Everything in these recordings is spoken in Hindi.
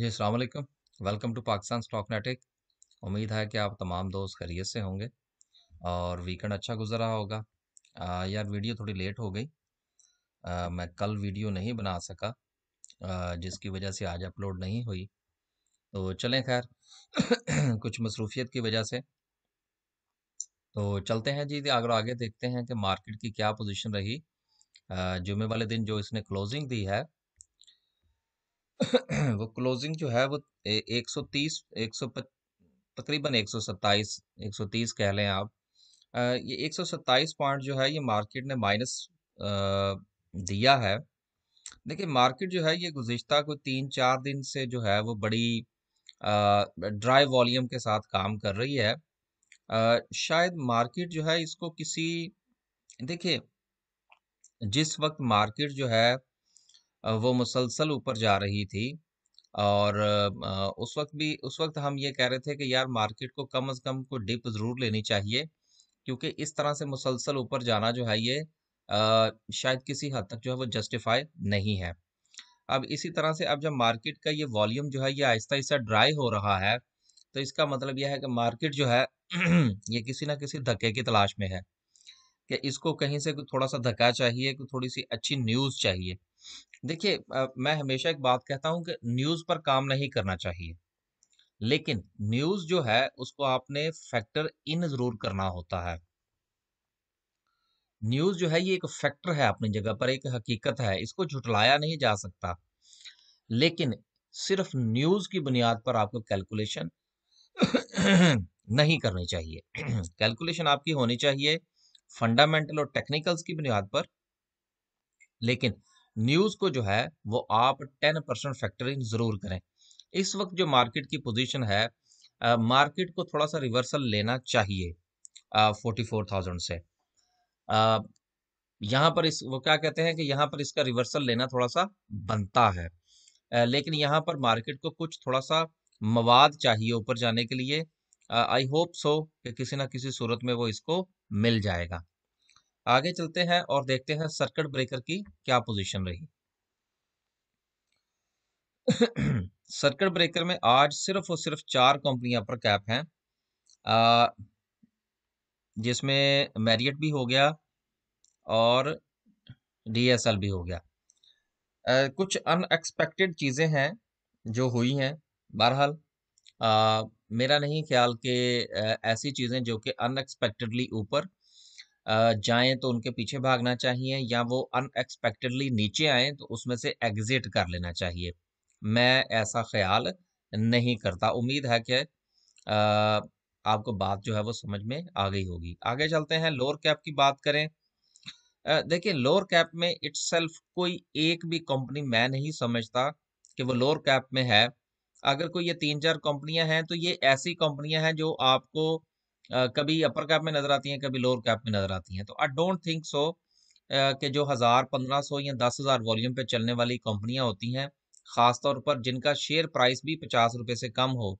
जी अलैक्म वेलकम टू पाकिस्तान स्टॉक नेटिक उम्मीद है कि आप तमाम दोस्त खैरियत से होंगे और वीकेंड अच्छा गुजरा होगा आ, यार वीडियो थोड़ी लेट हो गई आ, मैं कल वीडियो नहीं बना सका आ, जिसकी वजह से आज अपलोड नहीं हुई तो चलें खैर कुछ मसरूफियत की वजह से तो चलते हैं जी अगर आगे देखते हैं कि मार्केट की क्या पोजिशन रही जुमे वाले दिन जो इसने क्लोजिंग दी है वो क्लोजिंग जो है वो तीस 130 सौ तकरीबन 127 130 कह लें आप एक ये 127 पॉइंट जो है ये मार्केट ने माइनस दिया है देखिए मार्केट जो है ये गुज़िश्ता कोई तीन चार दिन से जो है वो बड़ी ड्राई वॉल्यूम के साथ काम कर रही है आ, शायद मार्केट जो है इसको किसी देखिए जिस वक्त मार्केट जो है वो मुसलसल ऊपर जा रही थी और उस वक्त भी उस वक्त हम ये कह रहे थे कि यार मार्केट को कम अज़ कम कोई डिप ज़रूर लेनी चाहिए क्योंकि इस तरह से मुसलसल ऊपर जाना जो है ये शायद किसी हद तक जो है वो जस्टिफाई नहीं है अब इसी तरह से अब जब मार्केट का ये वॉल्यूम जो है ये आहिस्ता आहिस्ता ड्राई हो रहा है तो इसका मतलब यह है कि मार्केट जो है ये किसी ना किसी धक्के की तलाश में है कि इसको कहीं से थोड़ा सा धक्का चाहिए कि थोड़ी सी अच्छी न्यूज़ चाहिए देखिए मैं हमेशा एक बात कहता हूँ कि न्यूज़ पर काम नहीं करना चाहिए लेकिन न्यूज़ जो है उसको आपने फैक्टर इन ज़रूर करना होता है न्यूज़ जो है ये एक फैक्टर है अपनी जगह पर एक हकीकत है इसको झुटलाया नहीं जा सकता लेकिन सिर्फ न्यूज़ की बुनियाद पर आपको कैलकुलेशन नहीं करनी चाहिए कैलकुलेशन आपकी होनी चाहिए फंडामेंटल और टेक्निकल्स की बुनियाद पर लेकिन न्यूज को जो है वो आप टेन परसेंट फैक्टरिंग जरूर करें इस वक्त जो मार्केट की पोजीशन है मार्केट को थोड़ा सा रिवर्सल लेना चाहिए फोर्टी फोर थाउजेंड से आ, यहाँ पर इस वो क्या कहते हैं कि यहाँ पर इसका रिवर्सल लेना थोड़ा सा बनता है आ, लेकिन यहाँ पर मार्केट को कुछ थोड़ा सा मवाद चाहिए ऊपर जाने के लिए आई होप सो कि किसी ना किसी सूरत में वो इसको मिल जाएगा आगे चलते हैं और देखते हैं सर्किट ब्रेकर की क्या पोजीशन रही सर्किट ब्रेकर में आज सिर्फ और सिर्फ चार कंपनियां पर कैप हैं जिसमें मैरियट भी हो गया और डीएसएल भी हो गया आ, कुछ अनएक्सपेक्टेड चीज़ें हैं जो हुई हैं बहरहाल मेरा नहीं ख्याल कि ऐसी चीज़ें जो कि अनएक्सपेक्टेडली ऊपर जाएं तो उनके पीछे भागना चाहिए या वो अनएक्सपेक्टेडली नीचे आएं तो उसमें से एग्जिट कर लेना चाहिए मैं ऐसा ख्याल नहीं करता उम्मीद है कि आपको बात जो है वो समझ में आ गई होगी आगे चलते हैं लोअर कैप की बात करें देखिए लोअर कैप में इट्सल्फ कोई एक भी कंपनी मैं नहीं समझता कि वो लोअर कैप में है अगर कोई ये तीन चार कंपनियां हैं तो ये ऐसी कंपनियां हैं जो आपको कभी अपर कैप में नजर आती हैं कभी लोअर कैप में नजर आती हैं तो आई डोंट थिंक सो कि जो हज़ार पंद्रह सौ या दस हज़ार वॉल्यूम पे चलने वाली कंपनियां होती हैं ख़ासतौर पर जिनका शेयर प्राइस भी पचास रुपये से कम हो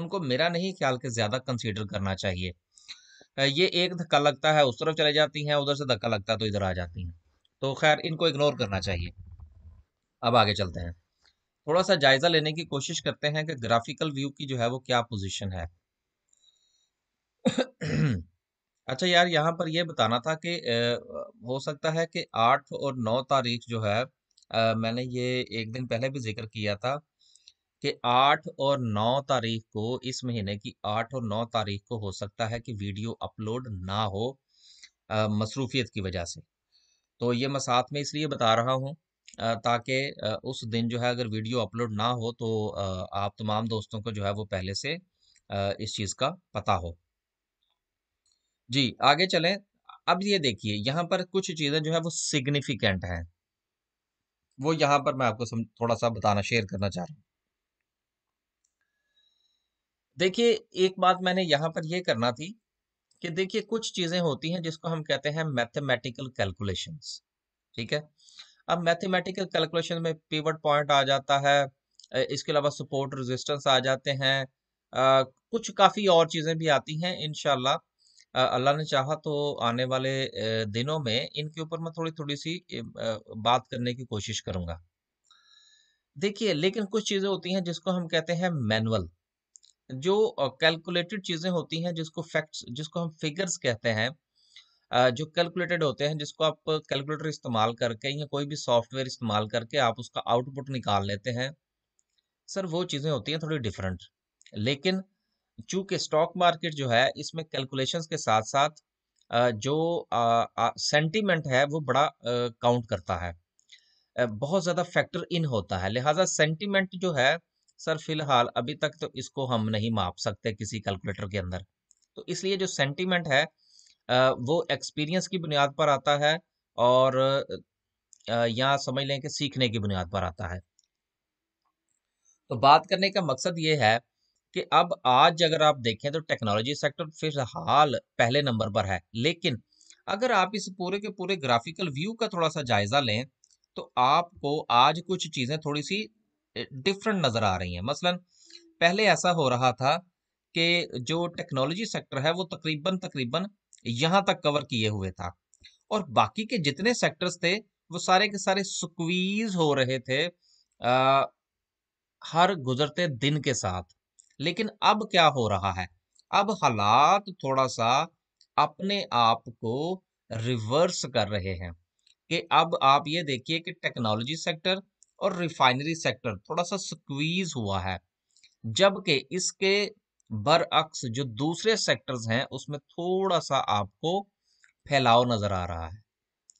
उनको मेरा नहीं ख्याल के ज़्यादा कंसिडर करना चाहिए ये एक धक्का लगता है उस तरफ चले जाती हैं उधर से धक्का लगता है तो इधर आ जाती हैं तो खैर इनको इग्नोर करना चाहिए अब आगे चलते हैं थोड़ा सा जायजा लेने की कोशिश करते हैं कि ग्राफिकल व्यू की जो है वो क्या पोजीशन है अच्छा यार यहाँ पर यह बताना था कि हो सकता है कि आठ और नौ तारीख जो है आ, मैंने ये एक दिन पहले भी जिक्र किया था कि आठ और नौ तारीख को इस महीने की आठ और नौ तारीख को हो सकता है कि वीडियो अपलोड ना हो मसरूफियत की वजह से तो ये मैं साथ में इसलिए बता रहा हूँ ताकि उस दिन जो है अगर वीडियो अपलोड ना हो तो आप तमाम दोस्तों को जो है वो पहले से इस चीज़ का पता हो जी आगे चलें अब ये देखिए यहाँ पर कुछ चीज़ें जो है वो सिग्निफिकेंट हैं वो यहाँ पर मैं आपको थोड़ा सा बताना शेयर करना चाह रहा हूँ देखिए एक बात मैंने यहाँ पर यह करना थी कि देखिए कुछ चीज़ें होती हैं जिसको हम कहते हैं मैथमेटिकल कैलकुलेशंस ठीक है अब मैथमेटिकल कैलकुलेशन में पीवट पॉइंट आ जाता है इसके अलावा सपोर्ट रेजिस्टेंस आ जाते हैं कुछ काफ़ी और चीज़ें भी आती हैं इन अल्लाह ने चाहा तो आने वाले दिनों में इनके ऊपर मैं थोड़ी थोड़ी सी बात करने की कोशिश करूँगा देखिए लेकिन कुछ चीज़ें होती हैं जिसको हम कहते हैं मैनुअल जो कैलकुलेटेड चीज़ें होती हैं जिसको फैक्ट्स जिसको हम फिगर्स कहते हैं जो कैलकुलेटेड होते हैं जिसको आप कैलकुलेटर इस्तेमाल करके या कोई भी सॉफ्टवेयर इस्तेमाल करके आप उसका आउटपुट निकाल लेते हैं सर वो चीज़ें होती हैं थोड़ी डिफरेंट लेकिन चूंकि स्टॉक मार्केट जो है इसमें कैलकुलेशंस के साथ साथ जो सेंटीमेंट है वो बड़ा काउंट करता है बहुत ज़्यादा फैक्टर इन होता है लिहाजा सेंटीमेंट जो है सर फिलहाल अभी तक तो इसको हम नहीं माप सकते किसी कैलकुलेटर के अंदर तो इसलिए जो सेंटीमेंट है वो एक्सपीरियंस की बुनियाद पर आता है और या समझ लें कि सीखने की बुनियाद पर आता है तो बात करने का मकसद ये है कि अब आज अगर आप देखें तो टेक्नोलॉजी सेक्टर फिलहाल पहले नंबर पर है लेकिन अगर आप इस पूरे के पूरे ग्राफिकल व्यू का थोड़ा सा जायज़ा लें तो आपको आज कुछ चीज़ें थोड़ी सी डिफरेंट नज़र आ रही हैं मसलन पहले ऐसा हो रहा था कि जो टेक्नोलॉजी सेक्टर है वो तकरीबन तकरीबन यहां तक कवर किए हुए था और बाकी के जितने सेक्टर्स थे वो सारे के सारे स्क्वीज हो रहे थे आ, हर गुजरते दिन के साथ लेकिन अब क्या हो रहा है अब हालात थोड़ा सा अपने आप को रिवर्स कर रहे हैं कि अब आप ये देखिए कि टेक्नोलॉजी सेक्टर और रिफाइनरी सेक्टर थोड़ा सा स्क्वीज हुआ है जबकि इसके बरअक्स जो दूसरे सेक्टर्स हैं उसमें थोड़ा सा आपको फैलाव नजर आ रहा है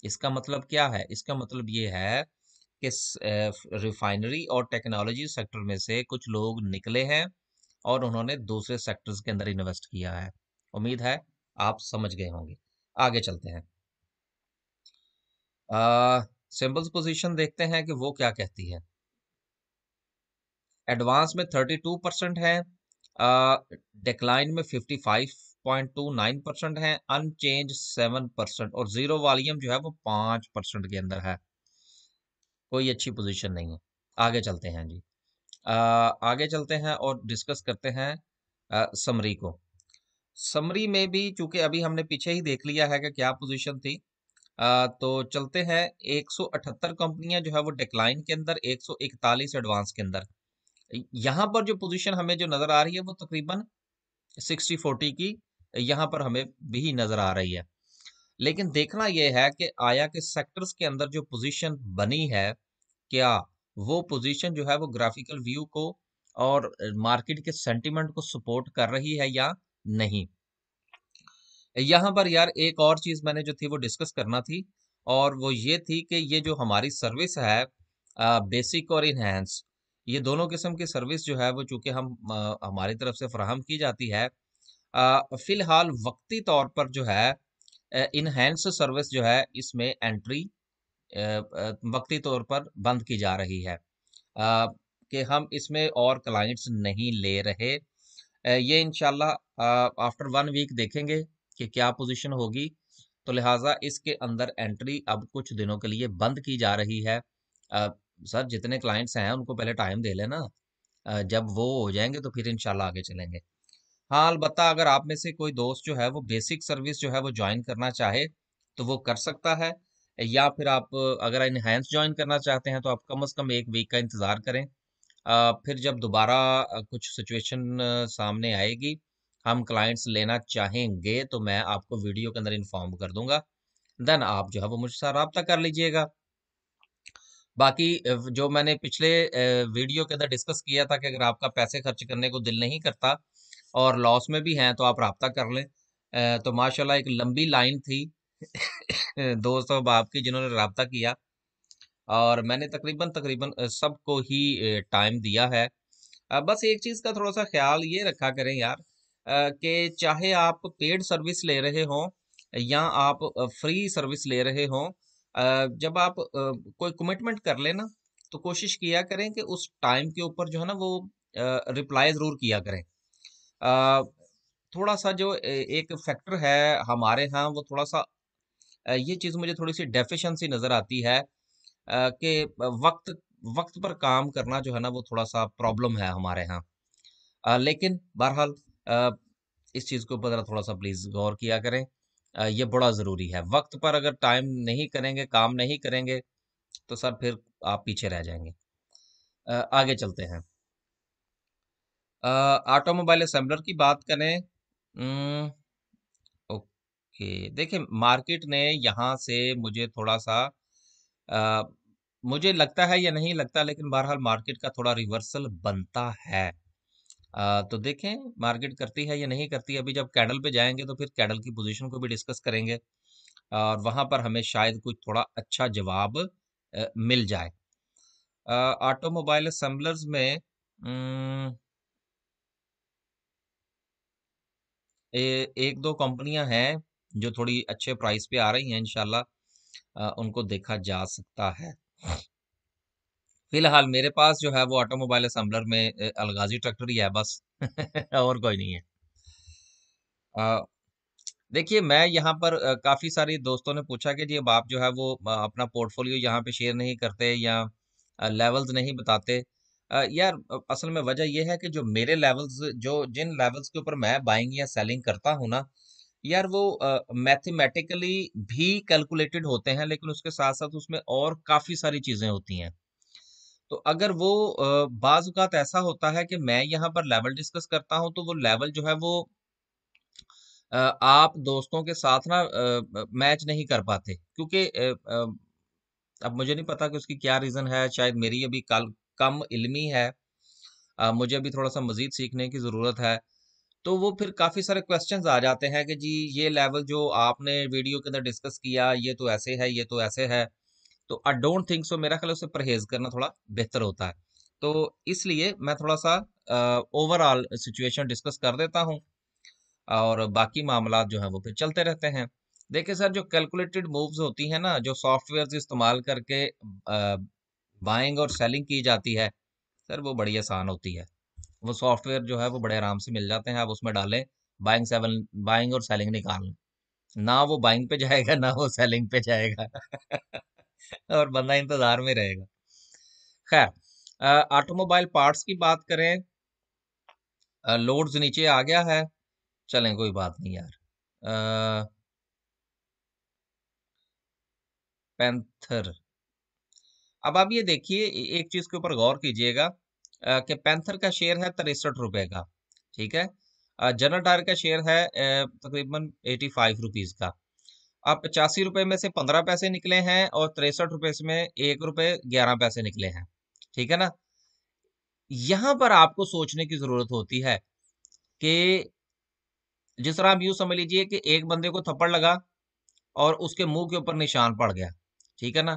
इसका मतलब क्या है इसका मतलब ये है कि रिफाइनरी और टेक्नोलॉजी सेक्टर में से कुछ लोग निकले हैं और उन्होंने दूसरे सेक्टर्स के अंदर इन्वेस्ट किया है उम्मीद है आप समझ गए होंगे आगे चलते हैं सिंबल्स पोजीशन देखते हैं कि वो क्या कहती है एडवांस में 32 परसेंट है डिक्लाइन में 55.29 परसेंट है अनचेंज 7 परसेंट और जीरो वॉल्यूम जो है वो 5 परसेंट के अंदर है कोई अच्छी पोजीशन नहीं है आगे चलते हैं जी आ, आगे चलते हैं और डिस्कस करते हैं आ, समरी को समरी में भी चूंकि अभी हमने पीछे ही देख लिया है कि क्या पोजीशन थी आ, तो चलते हैं 178 कंपनियां जो है वो डिक्लाइन के अंदर 141 एडवांस के अंदर यहां पर जो पोजीशन हमें जो नज़र आ रही है वो तकरीबन सिक्सटी फोर्टी की यहाँ पर हमें भी नज़र आ रही है लेकिन देखना यह है कि आया के सेक्टर्स के अंदर जो पोजीशन बनी है क्या वो पोजीशन जो है वो ग्राफिकल व्यू को और मार्केट के सेंटिमेंट को सपोर्ट कर रही है या नहीं यहां पर यार एक और चीज़ मैंने जो थी वो डिस्कस करना थी और वो ये थी कि ये जो हमारी सर्विस है बेसिक uh, और इनहेंस ये दोनों किस्म की सर्विस जो है वो चूँकि हम आ, हमारी तरफ से फ्राहम की जाती है फ़िलहाल वक्ती तौर पर जो है इनहेंस सर्विस जो है इसमें एंट्री वक्ती तौर पर बंद की जा रही है कि हम इसमें और क्लाइंट्स नहीं ले रहे ये इनशाला आफ्टर वन वीक देखेंगे कि क्या पोजीशन होगी तो लिहाजा इसके अंदर एंट्री अब कुछ दिनों के लिए बंद की जा रही है सर जितने क्लाइंट्स हैं उनको पहले टाइम दे लेना जब वो हो जाएंगे तो फिर इनशाला आगे चलेंगे हाँ अलबत्त अगर आप में से कोई दोस्त जो है वो बेसिक सर्विस जो है वो ज्वाइन करना चाहे तो वो कर सकता है या फिर आप अगर इनहेंस ज्वाइन करना चाहते हैं तो आप कम अज़ कम एक वीक का इंतज़ार करें आ, फिर जब दोबारा कुछ सिचुएशन सामने आएगी हम क्लाइंट्स लेना चाहेंगे तो मैं आपको वीडियो के अंदर इन्फॉर्म कर दूंगा देन आप जो है वो मुझसे रबता कर लीजिएगा बाकी जो मैंने पिछले वीडियो के अंदर डिस्कस किया था कि अगर आपका पैसे खर्च करने को दिल नहीं करता और लॉस में भी हैं तो आप रबता कर लें तो माशाल्लाह एक लंबी लाइन थी दोस्त और बाप की जिन्होंने रबता किया और मैंने तकरीबन तकरीबन सबको ही टाइम दिया है बस एक चीज़ का थोड़ा सा ख्याल ये रखा करें यार कि चाहे आप पेड सर्विस ले रहे हों या आप फ्री सर्विस ले रहे हों जब आप कोई कमिटमेंट कर लेना तो कोशिश किया करें कि उस टाइम के ऊपर जो है ना वो रिप्लाई ज़रूर किया करें थोड़ा सा जो एक फैक्टर है हमारे यहाँ वो थोड़ा सा ये चीज़ मुझे थोड़ी सी डेफिशिएंसी नज़र आती है कि वक्त वक्त पर काम करना जो है ना वो थोड़ा सा प्रॉब्लम है हमारे यहाँ लेकिन बहरहाल इस चीज़ के ऊपर थोड़ा सा प्लीज़ गौर किया करें ये बड़ा ज़रूरी है वक्त पर अगर टाइम नहीं करेंगे काम नहीं करेंगे तो सर फिर आप पीछे रह जाएंगे आगे चलते हैं ऑटोमोबाइल असम्बलर की बात करें ओके देखिए मार्केट ने यहाँ से मुझे थोड़ा सा आ, मुझे लगता है या नहीं लगता लेकिन बहरहाल मार्केट का थोड़ा रिवर्सल बनता है तो देखें मार्केट करती है या नहीं करती अभी जब कैडल पे जाएंगे तो फिर कैडल की पोजीशन को भी डिस्कस करेंगे और वहां पर हमें शायद कुछ थोड़ा अच्छा जवाब मिल जाए ऑटोमोबाइल असम्बलर्स में ए, एक दो कंपनियां हैं जो थोड़ी अच्छे प्राइस पे आ रही हैं इनशाला उनको देखा जा सकता है फिलहाल मेरे पास जो है वो ऑटोमोबाइल असम्बलर में अलगाजी ट्रैक्टर ही है बस और कोई नहीं है देखिए मैं यहाँ पर काफ़ी सारे दोस्तों ने पूछा कि जी अब आप जो है वो अपना पोर्टफोलियो यहाँ पे शेयर नहीं करते या लेवल्स नहीं बताते यार असल में वजह यह है कि जो मेरे लेवल्स जो जिन लेवल्स के ऊपर मैं बाइंग या सेलिंग करता हूँ ना यार वो मैथमेटिकली भी कैलकुलेटेड होते हैं लेकिन उसके साथ साथ उसमें और काफ़ी सारी चीज़ें होती हैं तो अगर वो बाज़ात ऐसा होता है कि मैं यहाँ पर लेवल डिस्कस करता हूँ तो वो लेवल जो है वो आप दोस्तों के साथ ना मैच नहीं कर पाते क्योंकि अब मुझे नहीं पता कि उसकी क्या रीज़न है शायद मेरी अभी कल कम इल्मी है मुझे अभी थोड़ा सा मज़ीद सीखने की ज़रूरत है तो वो फिर काफ़ी सारे क्वेश्चंस आ जाते हैं कि जी ये लेवल जो आपने वीडियो के अंदर डिस्कस किया ये तो ऐसे है ये तो ऐसे है तो आई डोंट थिंक सो मेरा ख्याल उसे परहेज करना थोड़ा बेहतर होता है तो इसलिए मैं थोड़ा सा ओवरऑल सिचुएशन डिस्कस कर देता हूँ और बाकी मामला जो है वो फिर चलते रहते हैं देखिए सर जो कैलकुलेटेड मूव्स होती हैं ना जो सॉफ्टवेयर इस्तेमाल करके बाइंग और सेलिंग की जाती है सर वो बड़ी आसान होती है वो सॉफ्टवेयर जो है वो बड़े आराम से मिल जाते हैं आप उसमें डालें बाइंग सेवन बाइंग और सेलिंग निकाल लें ना वो बाइंग पे जाएगा ना वो सेलिंग पे जाएगा और बंदा इंतज़ार में रहेगा खैर ऑटोमोबाइल पार्ट्स की बात करें लोड्स नीचे आ गया है चलें कोई बात नहीं यार आ, पैंथर अब आप ये देखिए एक चीज़ के ऊपर गौर कीजिएगा कि पैंथर का शेयर है तिरसठ रुपए का ठीक है जनरल टायर का शेयर है तकरीबन एटी फाइव रुपीज़ का आप पचासी रुपए में से पंद्रह पैसे निकले हैं और तिरसठ रुपए में एक रुपए ग्यारह पैसे निकले हैं ठीक है ना यहां पर आपको सोचने की ज़रूरत होती है कि जिस तरह आप यू समझ लीजिए कि एक बंदे को थप्पड़ लगा और उसके मुंह के ऊपर निशान पड़ गया ठीक है ना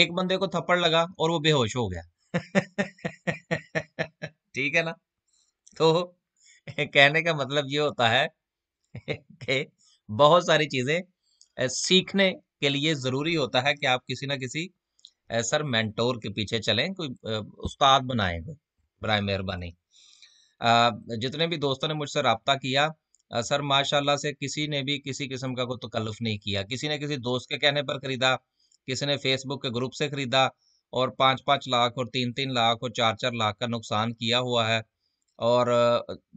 एक बंदे को थप्पड़ लगा और वो बेहोश हो गया ठीक है ना तो कहने का मतलब ये होता है कि बहुत सारी चीज़ें सीखने के लिए ज़रूरी होता है कि आप किसी ना किसी सर मेंटोर के पीछे चलें कोई उस्ताद बनाए बर मेहरबानी जितने भी दोस्तों ने मुझसे रबता किया सर माशाल्लाह से किसी ने भी किसी किस्म का कोई तकल्फ नहीं किया किसी ने किसी दोस्त के कहने पर खरीदा किसी ने फेसबुक के ग्रुप से खरीदा और पाँच पाँच लाख और तीन तीन लाख और चार चार लाख का नुकसान किया हुआ है और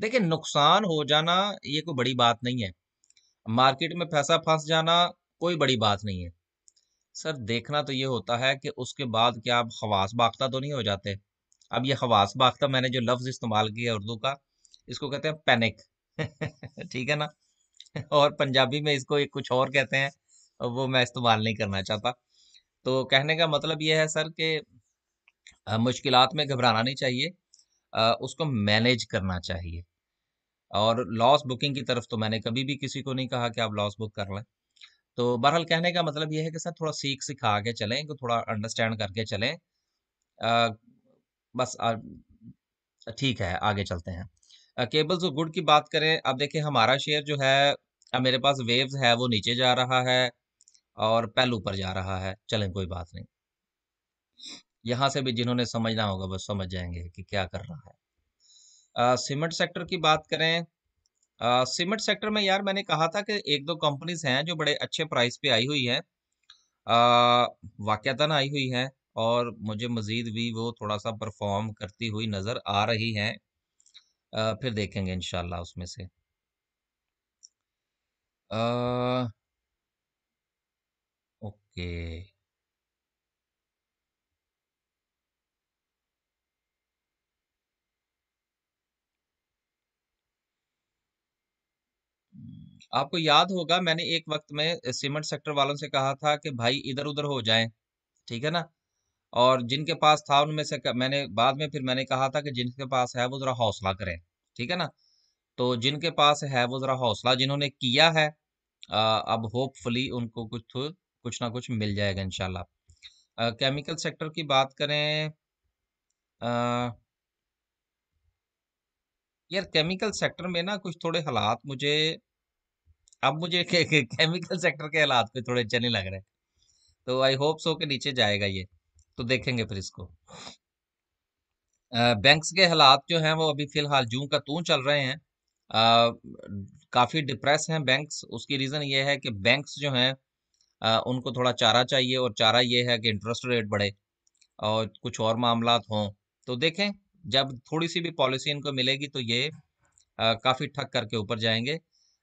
देखिए नुकसान हो जाना ये कोई बड़ी बात नहीं है मार्केट में पैसा फंस जाना कोई बड़ी बात नहीं है सर देखना तो ये होता है कि उसके बाद क्या आप हवास बाख्ता तो नहीं हो जाते अब ये हवास बाख्ता मैंने जो लफ्ज़ इस्तेमाल किया उर्दू का इसको कहते हैं पैनिक ठीक है ना और पंजाबी में इसको एक कुछ और कहते हैं वो मैं इस्तेमाल नहीं करना चाहता तो कहने का मतलब ये है सर कि मुश्किल में घबराना नहीं चाहिए उसको मैनेज करना चाहिए और लॉस बुकिंग की तरफ तो मैंने कभी भी किसी को नहीं कहा कि आप लॉस बुक कर लें तो बहरहाल कहने का मतलब यह है कि सर थोड़ा सीख सिखा के चलें तो थोड़ा अंडरस्टैंड करके चलें आ, बस ठीक है आगे चलते हैं केबल्स और गुड की बात करें अब देखें हमारा शेयर जो है अब मेरे पास वेव्स है वो नीचे जा रहा है और पहलू ऊपर जा रहा है चलें कोई बात नहीं यहाँ से भी जिन्होंने समझना होगा बस समझ जाएंगे कि क्या कर रहा है सीमेंट सेक्टर की बात करें सीमेंट सेक्टर में यार मैंने कहा था कि एक दो कंपनीज हैं जो बड़े अच्छे प्राइस पे आई हुई हैं वाक़ता आई हुई हैं और मुझे मज़ीद भी वो थोड़ा सा परफॉर्म करती हुई नज़र आ रही हैं फिर देखेंगे इनशाला उसमें से आ, ओके आपको याद होगा मैंने एक वक्त में सीमेंट सेक्टर वालों से कहा था कि भाई इधर उधर हो जाए ठीक है ना और जिनके पास था उनमें से मैंने बाद में फिर मैंने कहा था कि जिनके पास है वो ज़रा हौसला करें ठीक है ना तो जिनके पास है वो ज़रा हौसला जिन्होंने किया है आ, अब होपफुली उनको कुछ कुछ ना कुछ मिल जाएगा इनशाला केमिकल सेक्टर की बात करें आ, यार केमिकल सेक्टर में ना कुछ थोड़े हालात मुझे अब मुझे के, के, केमिकल सेक्टर के हालात पे थोड़े चने लग रहे हैं तो आई होप सो के नीचे जाएगा ये तो देखेंगे फिर इसको बैंक्स के हालात जो हैं वो अभी फिलहाल जू का तू चल रहे हैं आ, काफ़ी डिप्रेस हैं बैंक्स उसकी रीज़न ये है कि बैंक्स जो हैं उनको थोड़ा चारा चाहिए और चारा ये है कि इंटरेस्ट रेट बढ़े और कुछ और मामला हों तो देखें जब थोड़ी सी भी पॉलिसी इनको मिलेगी तो ये काफ़ी ठक करके ऊपर जाएंगे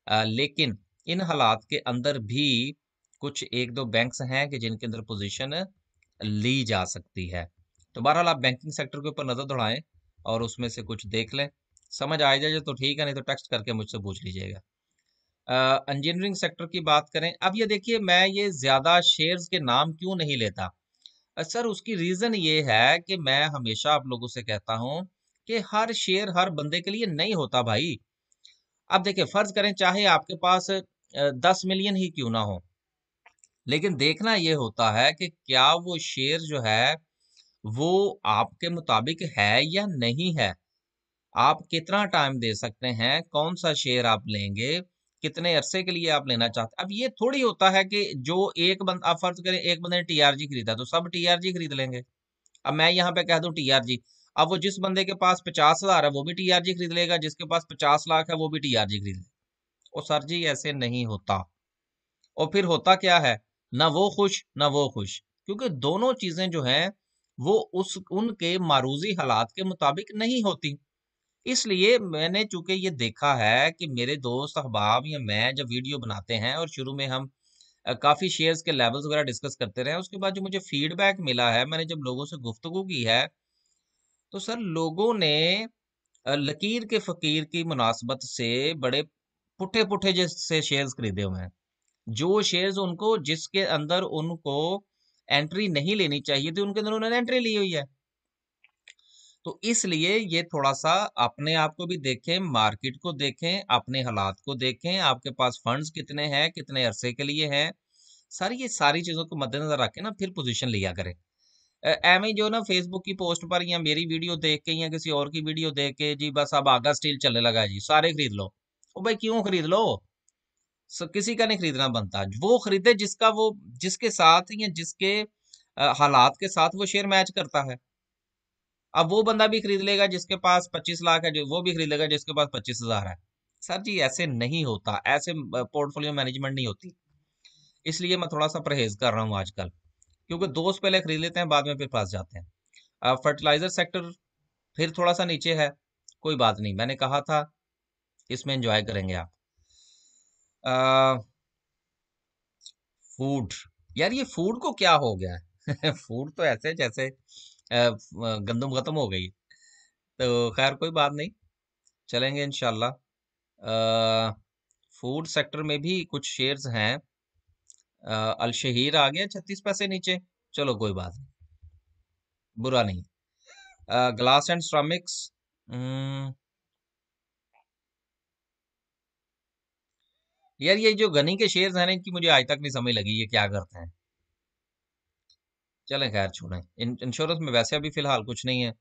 आ, लेकिन इन हालात के अंदर भी कुछ एक दो बैंक्स हैं कि जिनके अंदर पोजीशन ली जा सकती है तो बहरहाल आप बैंकिंग सेक्टर के ऊपर नज़र दौड़ाएं और उसमें से कुछ देख लें समझ आ जाए तो ठीक है नहीं तो टेक्स्ट करके मुझसे पूछ लीजिएगा इंजीनियरिंग सेक्टर की बात करें अब ये देखिए मैं ये ज़्यादा शेयर्स के नाम क्यों नहीं लेता सर उसकी रीज़न ये है कि मैं हमेशा आप लोगों से कहता हूँ कि हर शेयर हर बंदे के लिए नहीं होता भाई अब देखिए फ़र्ज़ करें चाहे आपके पास दस मिलियन ही क्यों ना हो लेकिन देखना ये होता है कि क्या वो शेयर जो है वो आपके मुताबिक है या नहीं है आप कितना टाइम दे सकते हैं कौन सा शेयर आप लेंगे कितने अरसे के लिए आप लेना चाहते हैं अब ये थोड़ी होता है कि जो एक बंद आप फर्ज करें एक बंदे ने टीआरजी खरीदा तो सब टीआरजी खरीद लेंगे अब मैं यहाँ पे कह दू टीआरजी अब वो जिस बंदे के पास पचास हजार है वो भी टीआरजी खरीद लेगा जिसके पास पचास लाख है वो भी टीआरजी खरीद लेगा और सर जी ऐसे नहीं होता और फिर होता क्या है ना वो खुश ना वो खुश क्योंकि दोनों चीजें जो हैं वो उस उनके मारूजी हालात के मुताबिक नहीं होती इसलिए मैंने चूंकि ये देखा है कि मेरे दोस्त अहबाब या मैं जब वीडियो बनाते हैं और शुरू में हम काफ़ी शेयर्स के लेवल्स वगैरह डिस्कस करते रहे उसके बाद जो मुझे फीडबैक मिला है मैंने जब लोगों से गुफ्तगु की है तो सर लोगों ने लकीर के फ़कीर की मुनासबत से बड़े पुठे पुठे जैसे शेयर्स खरीदे हुए हैं जो शेयर्स उनको जिसके अंदर उनको एंट्री नहीं लेनी चाहिए थी उनके अंदर उन्होंने एंट्री ली हुई है तो इसलिए ये थोड़ा सा अपने आप को भी देखें मार्केट को देखें अपने हालात को देखें आपके पास फंड्स कितने हैं कितने अरसे के लिए हैं सारी ये सारी चीज़ों को मद्देनजर रखें ना फिर पोजीशन लिया करें एवं जो ना फेसबुक की पोस्ट पर या मेरी वीडियो देख के या किसी और की वीडियो देख के जी बस अब आगा स्टील चलने लगा जी सारे खरीद लो वो भाई क्यों खरीद लो सो किसी का नहीं खरीदना बनता वो खरीदे जिसका वो जिसके साथ या जिसके हालात के साथ वो शेयर मैच करता है अब वो बंदा भी खरीद लेगा जिसके पास पच्चीस लाख है वो भी खरीद लेगा जिसके पास पच्चीस हजार है सर जी ऐसे नहीं होता ऐसे पोर्टफोलियो मैनेजमेंट नहीं होती इसलिए मैं थोड़ा सा परहेज कर रहा हूँ आजकल क्योंकि दोस्त पहले खरीद लेते हैं बाद में फिर पास जाते हैं फर्टिलाइजर सेक्टर फिर थोड़ा सा नीचे है कोई बात नहीं मैंने कहा था इसमें इंजॉय करेंगे आप फूड यार ये फूड को क्या हो गया फूड तो ऐसे जैसे गंदम ख़त्म हो गई तो खैर कोई बात नहीं चलेंगे इनशाला फूड सेक्टर में भी कुछ शेयर्स हैं अलशहीर आ गया छत्तीस पैसे नीचे चलो कोई बात नहीं बुरा नहीं ग्लास एंड स्ट्रामिक्स यार ये जो गनी के शेयर्स हैं इनकी मुझे आज तक नहीं समझ लगी ये क्या करते हैं चलें खैर छोड़ें इंश्योरेंस में वैसे अभी फिलहाल कुछ नहीं है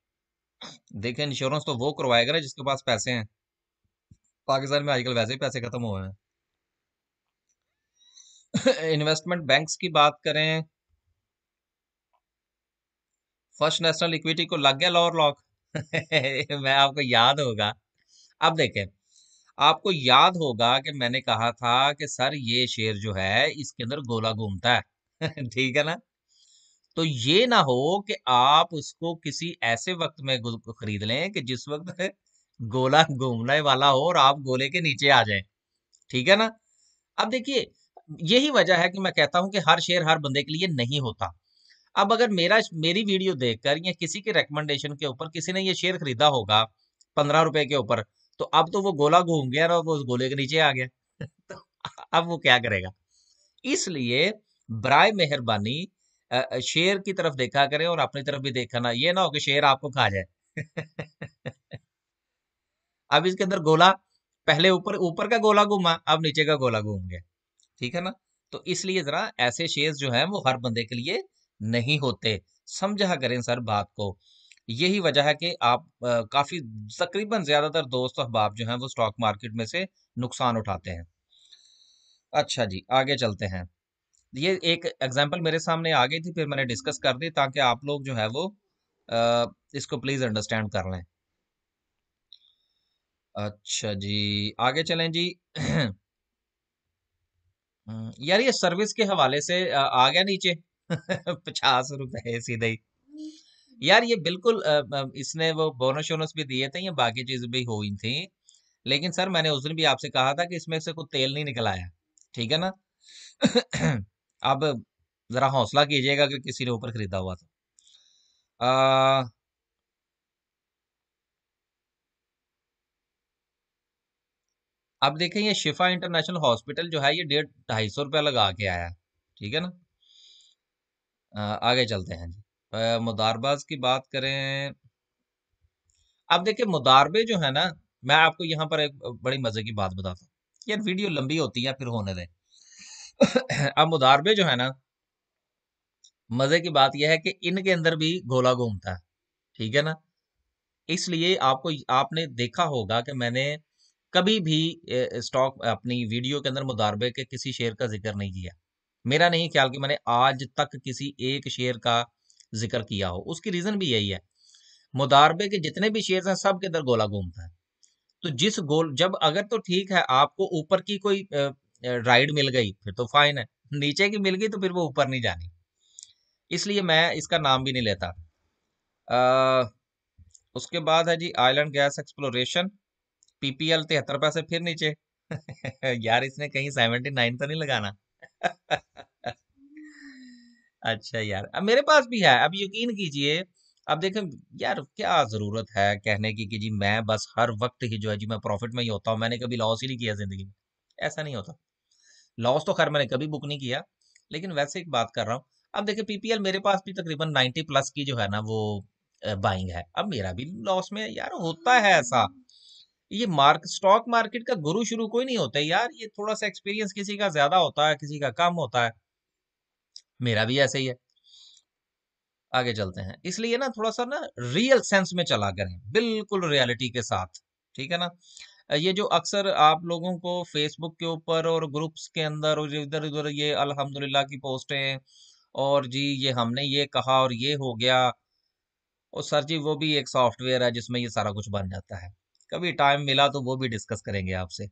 देखें इंश्योरेंस तो वो करवाएगा ना जिसके पास पैसे हैं पाकिस्तान में आजकल वैसे ही पैसे खत्म हुए हैं इन्वेस्टमेंट बैंक्स की बात करें फर्स्ट नेशनल इक्विटी को लग गया लॉर लॉक मैं आपको याद होगा अब देखें आपको याद होगा कि मैंने कहा था कि सर ये शेर जो है इसके अंदर गोला घूमता है ठीक है ना तो ये ना हो कि आप उसको किसी ऐसे वक्त में खरीद लें कि जिस वक्त गोला घूमने वाला हो और आप गोले के नीचे आ जाए ठीक है ना अब देखिए यही वजह है कि मैं कहता हूं कि हर शेयर हर बंदे के लिए नहीं होता अब अगर मेरा मेरी वीडियो देखकर या किसी के रेकमेंडेशन के ऊपर किसी ने ये शेयर खरीदा होगा पंद्रह रुपए के ऊपर तो अब तो वो गोला घूम गया और वो उस गोले के नीचे आ गया तो अब वो क्या करेगा इसलिए ब्राय मेहरबानी शेर की तरफ देखा करें और अपनी तरफ भी देखा ना ये ना हो कि शेर आपको खा जाए अब इसके अंदर गोला पहले ऊपर ऊपर का गोला घूमा अब नीचे का गोला घूम गया ठीक है ना तो इसलिए जरा ऐसे शेर जो है वो हर बंदे के लिए नहीं होते समझा करें सर बात को यही वजह है कि आप काफ़ी तकरीबन ज़्यादातर दोस्त अहबाब जो हैं वो स्टॉक मार्केट में से नुकसान उठाते हैं अच्छा जी आगे चलते हैं ये एक एग्जाम्पल मेरे सामने आ गई थी फिर मैंने डिस्कस कर दी ताकि आप लोग जो है वो इसको प्लीज़ अंडरस्टैंड कर लें अच्छा जी आगे चलें जी यार ये सर्विस के हवाले से आ गया नीचे पचास रुपए सीधे ही यार ये बिल्कुल इसने वो बोनस वोनस भी दिए थे या बाकी चीज भी हुई थी लेकिन सर मैंने उस दिन भी आपसे कहा था कि इसमें से कोई तेल नहीं निकल आया ठीक है ना अब जरा हौसला कीजिएगा अगर किसी ने ऊपर खरीदा हुआ था आ, अब देखें ये शिफा इंटरनेशनल हॉस्पिटल जो है ये डेढ़ ढाई सौ रुपया लगा के आया ठीक है ना आ, आगे चलते हैं जी मुदारबाज की बात करें अब देखिए मुदारबे जो है ना मैं आपको यहाँ पर एक बड़ी मजे की बात बताता हूँ यार वीडियो लंबी होती है फिर होने दें अब मुदारबे जो है ना मजे की बात यह है कि इनके अंदर भी गोला घूमता है ठीक है ना इसलिए आपको आपने देखा होगा कि मैंने कभी भी स्टॉक अपनी वीडियो के अंदर मुदारबे के किसी शेयर का जिक्र नहीं किया मेरा नहीं ख्याल कि मैंने आज तक किसी एक शेयर का जिक्र किया हो उसकी रीज़न भी यही है मुदारबे के जितने भी शेयर हैं सब के अंदर गोला घूमता है तो जिस गोल जब अगर तो ठीक है आपको ऊपर की कोई राइड मिल गई फिर तो फाइन है नीचे की मिल गई तो फिर वो ऊपर नहीं जानी इसलिए मैं इसका नाम भी नहीं लेता आ, उसके बाद है जी आइलैंड गैस एक्सप्लोरेशन पीपीएल तिहत्तर पैसे फिर नीचे यार इसने कहीं सेवेंटी नाइन तो नहीं लगाना अच्छा यार अब मेरे पास भी है अब यकीन कीजिए अब देखें यार क्या ज़रूरत है कहने की कि जी मैं बस हर वक्त ही जो है जी मैं प्रॉफिट में ही होता हूँ मैंने कभी लॉस ही नहीं किया ज़िंदगी में ऐसा नहीं होता लॉस तो खैर मैंने कभी बुक नहीं किया लेकिन वैसे एक बात कर रहा हूँ अब देखिए पीपीएल मेरे पास भी तकरीबन नाइनटी प्लस की जो है ना वो बाइंग है अब मेरा भी लॉस में यार होता है ऐसा ये मार्क स्टॉक मार्केट का गुरु शुरू कोई नहीं होता यार ये थोड़ा सा एक्सपीरियंस किसी का ज्यादा होता है किसी का कम होता है मेरा भी ऐसे ही है आगे चलते हैं इसलिए ना थोड़ा सा ना रियल सेंस में चला करें बिल्कुल रियलिटी के साथ ठीक है ना ये जो अक्सर आप लोगों को फेसबुक के ऊपर और ग्रुप्स के अंदर और इधर उधर ये अल्हम्दुलिल्लाह की पोस्टें और जी ये हमने ये कहा और ये हो गया और सर जी वो भी एक सॉफ्टवेयर है जिसमें ये सारा कुछ बन जाता है कभी टाइम मिला तो वो भी डिस्कस करेंगे आपसे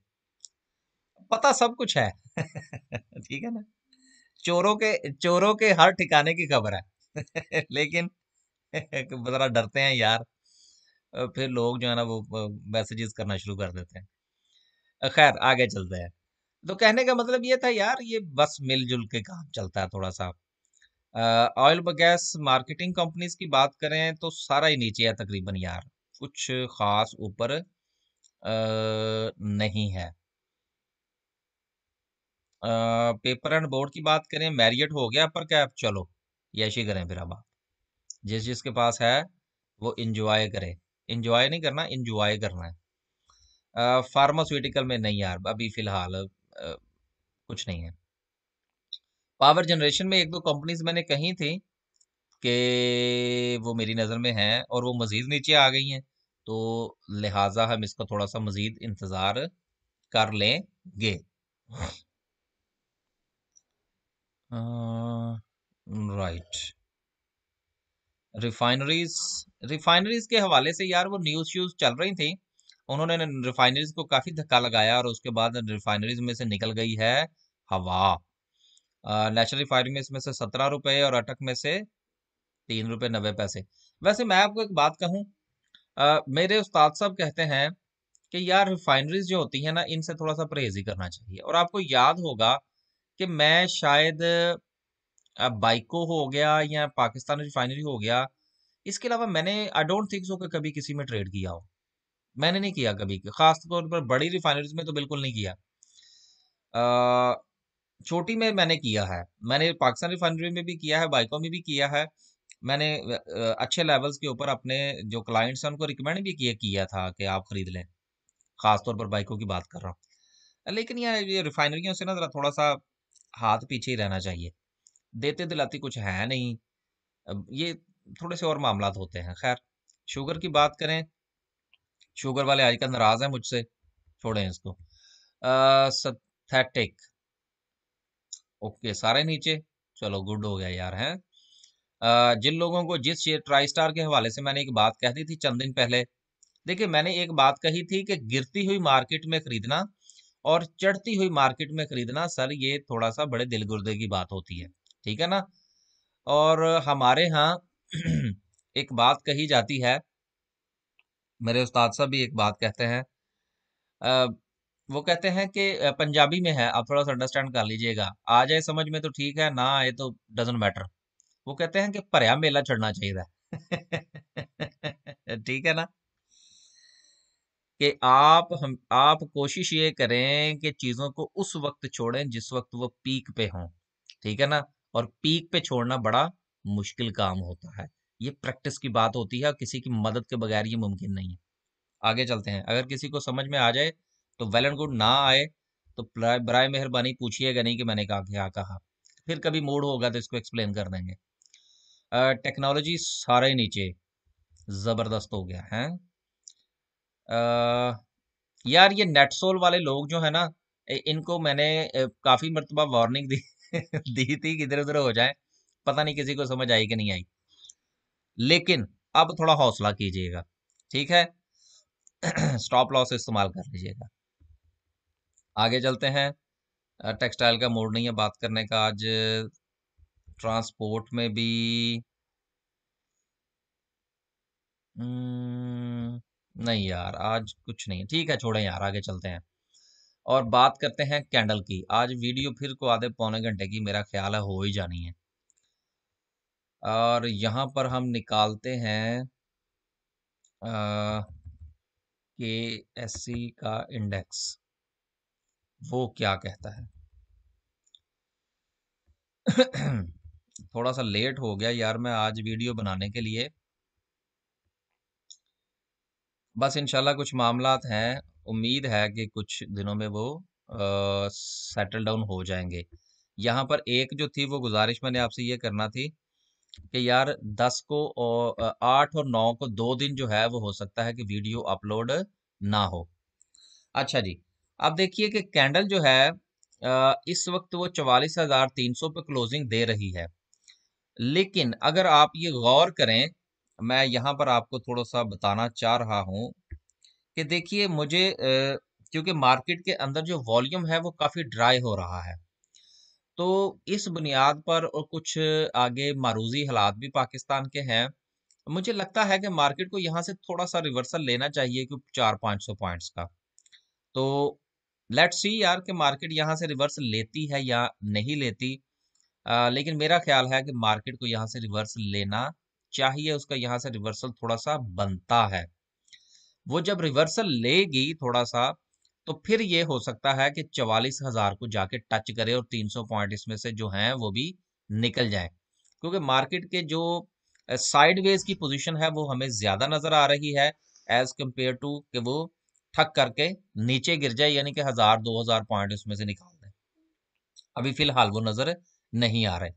पता सब कुछ है ठीक है ना चोरों के चोरों के हर ठिकाने की खबर है लेकिन जरा डरते हैं यार फिर लोग जो है ना वो मैसेजेस करना शुरू कर देते हैं खैर आगे चलते हैं तो कहने का मतलब ये था यार ये बस मिलजुल के काम चलता है थोड़ा सा ऑयल गैस मार्केटिंग कंपनीज की बात करें तो सारा ही नीचे है तकरीबन यार कुछ खास ऊपर नहीं है पेपर एंड बोर्ड की बात करें मैरियट हो गया पर कैप चलो यशी करें फिर अब जिस जिसके पास है वो इंजॉय करे इंजॉय नहीं करना इंजॉय करना है फार्मास्यूटिकल में नहीं यार अभी फिलहाल कुछ नहीं है पावर जनरेशन में एक दो कंपनीज मैंने कही थी कि वो मेरी नज़र में हैं और वो मज़ीद नीचे आ गई हैं तो लिहाजा हम इसका थोड़ा सा मज़ीद इंतज़ार कर लेंगे राइट रिफाइनरीज रिफाइनरीज के हवाले से यार वो न्यूज़ श्यूज़ चल रही थी उन्होंने रिफाइनरीज को काफ़ी धक्का लगाया और उसके बाद रिफाइनरीज में से निकल गई है हवा नेचुरल रिफाइनरी में इसमें से सत्रह रुपए और अटक में से तीन रुपए नब्बे पैसे वैसे मैं आपको एक बात कहूँ मेरे उस्ताद साहब कहते हैं कि यार रिफाइनरीज जो होती है ना इनसे थोड़ा सा परहेज ही करना चाहिए और आपको याद होगा कि मैं शायद बाइको हो गया या पाकिस्तान रिफाइनरी हो गया इसके अलावा मैंने आई डोंट थिंक सो कि कभी किसी में ट्रेड किया हो मैंने नहीं किया कभी खास तौर पर बड़ी रिफाइनरीज में तो बिल्कुल नहीं किया छोटी में मैंने किया है मैंने पाकिस्तान रिफाइनरी में भी किया है बाइकों में भी किया है मैंने अच्छे लेवल्स के ऊपर अपने जो क्लाइंट्स हैं उनको रिकमेंड भी किया किया था कि आप खरीद लें खासतौर पर बाइकों की बात कर रहा हूँ लेकिन यार ये रिफाइनरियों से ना ज़रा थोड़ा सा हाथ पीछे ही रहना चाहिए देते दिलाती कुछ है नहीं ये थोड़े से और मामला होते हैं खैर शुगर की बात करें शुगर वाले आजकल नाराज हैं मुझसे छोड़ें इसको सथेटिक ओके सारे नीचे चलो गुड हो गया यार हैं जिन लोगों को जिस ट्राई स्टार के हवाले से मैंने एक बात कह दी थी चंद दिन पहले देखिए मैंने एक बात कही थी कि गिरती हुई मार्केट में खरीदना और चढ़ती हुई मार्केट में खरीदना सर ये थोड़ा सा बड़े दिल गुर्दे की बात होती है ठीक है ना और हमारे यहाँ एक बात कही जाती है मेरे उस्ताद साहब भी एक बात कहते हैं वो कहते हैं कि पंजाबी में है आप थोड़ा सा अंडरस्टैंड कर लीजिएगा आ जाए समझ में तो ठीक है ना आए तो डजेंट मैटर वो कहते हैं कि भरया मेला चढ़ना चाहिए ठीक है ना कि आप हम आप कोशिश ये करें कि चीज़ों को उस वक्त छोड़ें जिस वक्त वो पीक पे हों ठीक है ना और पीक पे छोड़ना बड़ा मुश्किल काम होता है ये प्रैक्टिस की बात होती है और किसी की मदद के बगैर ये मुमकिन नहीं है आगे चलते हैं अगर किसी को समझ में आ जाए तो वेल एंड गुड ना आए तो बरा मेहरबानी पूछिएगा नहीं कि मैंने कहा क्या कहा फिर कभी मूड होगा तो इसको एक्सप्लेन कर देंगे टेक्नोलॉजी सारे नीचे ज़बरदस्त हो गया है आ, यार ये नेटसोल वाले लोग जो है ना इनको मैंने काफी मरतबा वार्निंग दी दी थी कि इधर उधर हो जाए पता नहीं किसी को समझ आई कि नहीं आई लेकिन अब थोड़ा हौसला कीजिएगा ठीक है स्टॉप लॉस इस्तेमाल कर लीजिएगा आगे चलते हैं टेक्सटाइल का मोड नहीं है बात करने का आज ट्रांसपोर्ट में भी हम्म, नहीं यार आज कुछ नहीं ठीक है छोड़ें यार आगे चलते हैं और बात करते हैं कैंडल की आज वीडियो फिर को आधे पौने घंटे की मेरा ख्याल है हो ही जानी है और यहाँ पर हम निकालते हैं के एस सी का इंडेक्स वो क्या कहता है थोड़ा सा लेट हो गया यार मैं आज वीडियो बनाने के लिए बस इनशाला कुछ मामलात हैं उम्मीद है कि कुछ दिनों में वो सेटल डाउन हो जाएंगे यहाँ पर एक जो थी वो गुजारिश मैंने आपसे ये करना थी कि यार दस को और आठ और नौ को दो दिन जो है वो हो सकता है कि वीडियो अपलोड ना हो अच्छा जी अब देखिए कि कैंडल जो है इस वक्त वो चवालीस हज़ार तीन सौ पे क्लोजिंग दे रही है लेकिन अगर आप ये गौर करें मैं यहाँ पर आपको थोड़ा सा बताना चाह रहा हूँ कि देखिए मुझे क्योंकि मार्केट के अंदर जो वॉल्यूम है वो काफ़ी ड्राई हो रहा है तो इस बुनियाद पर और कुछ आगे मारूजी हालात भी पाकिस्तान के हैं मुझे लगता है कि मार्केट को यहाँ से थोड़ा सा रिवर्सल लेना चाहिए कि चार पाँच सौ पॉइंट्स का तो लेट्स सी यार कि मार्केट यहाँ से रिवर्स लेती है या नहीं लेती आ, लेकिन मेरा ख्याल है कि मार्केट को यहाँ से रिवर्स लेना चाहिए उसका यहाँ से रिवर्सल थोड़ा सा बनता है वो जब रिवर्सल लेगी थोड़ा सा तो फिर ये हो सकता है कि चवालीस हजार को जाके टच करे और 300 पॉइंट इसमें से जो हैं वो भी निकल जाए क्योंकि मार्केट के जो साइडवेज की पोजीशन है वो हमें ज्यादा नजर आ रही है एज कंपेयर टू कि वो ठक करके नीचे गिर जाए यानी कि हजार दो हजार पॉइंट उसमें से निकाल दें अभी फिलहाल वो नजर नहीं आ रहे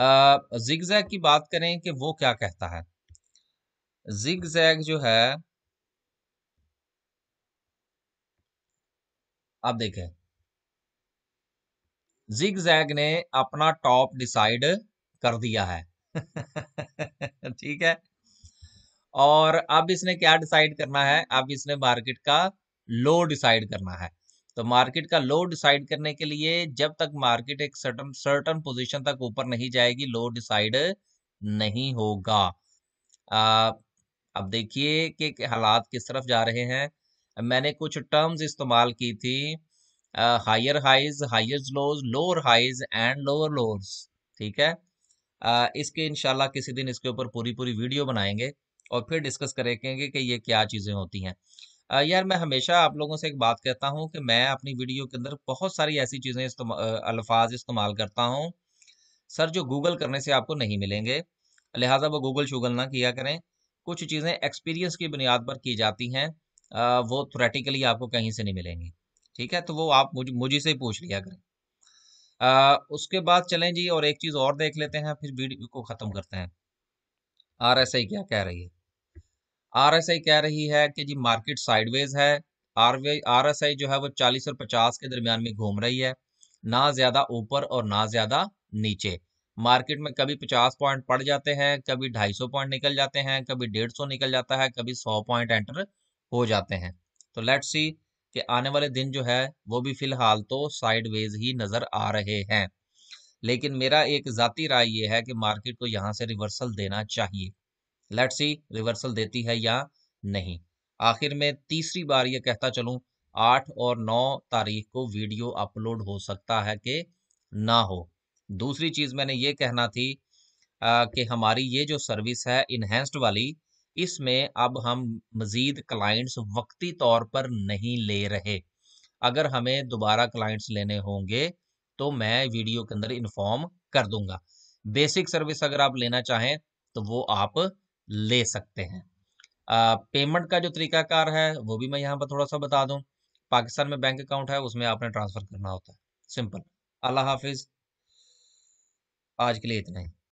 जिगजैग की बात करें कि वो क्या कहता है जिगजैग जो है आप देखें जैग ने अपना टॉप डिसाइड कर दिया है ठीक है और अब इसने क्या डिसाइड करना है अब इसने मार्केट का लो डिसाइड करना है तो मार्केट का लो डिसाइड करने के लिए जब तक मार्केट एक सर्टन सर्टन पोजीशन तक ऊपर नहीं जाएगी लो डिसाइड नहीं होगा आ, अब देखिए कि हालात किस तरफ जा रहे हैं मैंने कुछ टर्म्स इस्तेमाल की थी higher highs highs lows lower highs and lower lowers ठीक है आ, इसके इनशाला किसी दिन इसके ऊपर पूरी पूरी वीडियो बनाएंगे और फिर डिस्कस करेंगे कि ये क्या चीज़ें होती हैं यार मैं हमेशा आप लोगों से एक बात कहता हूँ कि मैं अपनी वीडियो के अंदर बहुत सारी ऐसी चीज़ें इस्तेमा अल्फाज इस्तेमाल करता हूँ सर जो गूगल करने से आपको नहीं मिलेंगे लिहाजा वो गूगल शूगल ना किया करें कुछ चीज़ें एक्सपीरियंस की बुनियाद पर की जाती हैं वो थ्रेटिकली आपको कहीं से नहीं मिलेंगी ठीक है तो वो आप मुझ मुझे से ही पूछ लिया करें आ, उसके बाद चलें जी और एक चीज़ और देख लेते हैं फिर वीडियो को ख़त्म करते हैं आर एस आई क्या कह रही है आरएसआई कह रही है कि जी मार्केट साइडवेज है आरएसआई जो है वो 40 और 50 के दरमियान में घूम रही है ना ज़्यादा ऊपर और ना ज़्यादा नीचे मार्केट में कभी 50 पॉइंट पड़ जाते हैं कभी 250 पॉइंट निकल जाते हैं कभी 150 निकल जाता है कभी 100 पॉइंट एंटर हो जाते हैं तो लेट्स सी कि आने वाले दिन जो है वो भी फिलहाल तो साइडवेज ही नज़र आ रहे हैं लेकिन मेरा एक ज़ाती राय ये है कि मार्केट को यहाँ से रिवर्सल देना चाहिए लेट सी रिवर्सल देती है या नहीं आखिर में तीसरी बार ये कहता चलूं आठ और नौ तारीख को वीडियो अपलोड हो सकता है कि ना हो दूसरी चीज़ मैंने ये कहना थी कि हमारी ये जो सर्विस है इन्हेंस्ड वाली इसमें अब हम मज़ीद क्लाइंट्स वक्ती तौर पर नहीं ले रहे अगर हमें दोबारा क्लाइंट्स लेने होंगे तो मैं वीडियो के अंदर इन्फॉर्म कर दूंगा बेसिक सर्विस अगर आप लेना चाहें तो वो आप ले सकते हैं पेमेंट का जो तरीकाकार है वो भी मैं यहाँ पर थोड़ा सा बता दूँ पाकिस्तान में बैंक अकाउंट है उसमें आपने ट्रांसफ़र करना होता है सिंपल अल्लाह हाफिज़ आज के लिए इतना ही